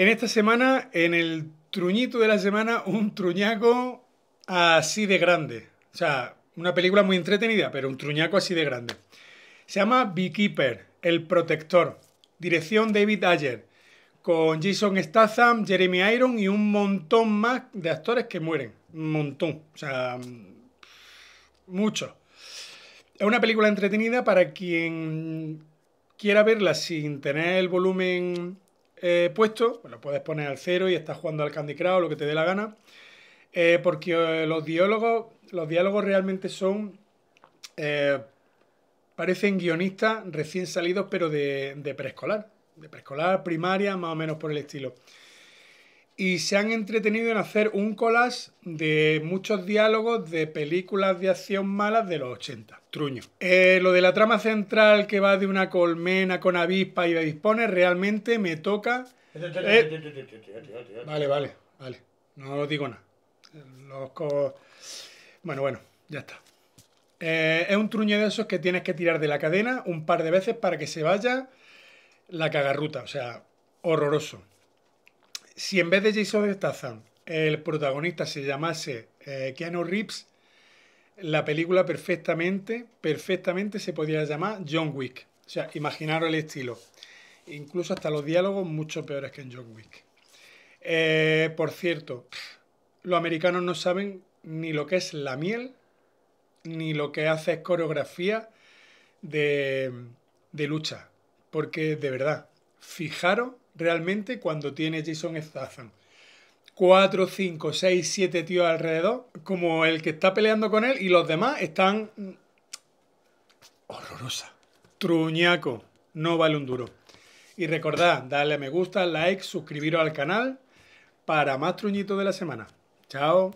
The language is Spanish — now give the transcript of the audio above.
En esta semana, en el truñito de la semana, un truñaco así de grande. O sea, una película muy entretenida, pero un truñaco así de grande. Se llama Beekeeper, El Protector. Dirección David Ayer. Con Jason Statham, Jeremy Iron y un montón más de actores que mueren. Un montón. O sea, mucho. Es una película entretenida para quien quiera verla sin tener el volumen eh, puesto, pues lo puedes poner al cero y estás jugando al Candy Crush o lo que te dé la gana, eh, porque eh, los diálogos, los diálogos realmente son, parecen guionistas recién salidos, pero de, preescolar, de preescolar, primaria, más o menos por el estilo. Y se han entretenido en hacer un collage de muchos diálogos de películas de acción malas de los 80. Truño. Eh, lo de la trama central que va de una colmena con avispa y dispone, realmente me toca. Eh, vale, vale, vale. No digo nada. Bueno, bueno, ya está. Eh, es un truño de esos que tienes que tirar de la cadena un par de veces para que se vaya la cagarruta. O sea, horroroso. Si en vez de Jason Statham el protagonista se llamase Keanu Reeves, la película perfectamente, perfectamente se podría llamar John Wick. O sea, imaginaros el estilo. Incluso hasta los diálogos mucho peores que en John Wick. Eh, por cierto, los americanos no saben ni lo que es la miel, ni lo que hace es coreografía de, de lucha. Porque de verdad, fijaros realmente cuando tiene Jason Statham Cuatro, cinco, seis, siete tíos alrededor, como el que está peleando con él y los demás están... Horrorosa. Truñaco. No vale un duro. Y recordad, darle me gusta, like, suscribiros al canal para más truñitos de la semana. Chao.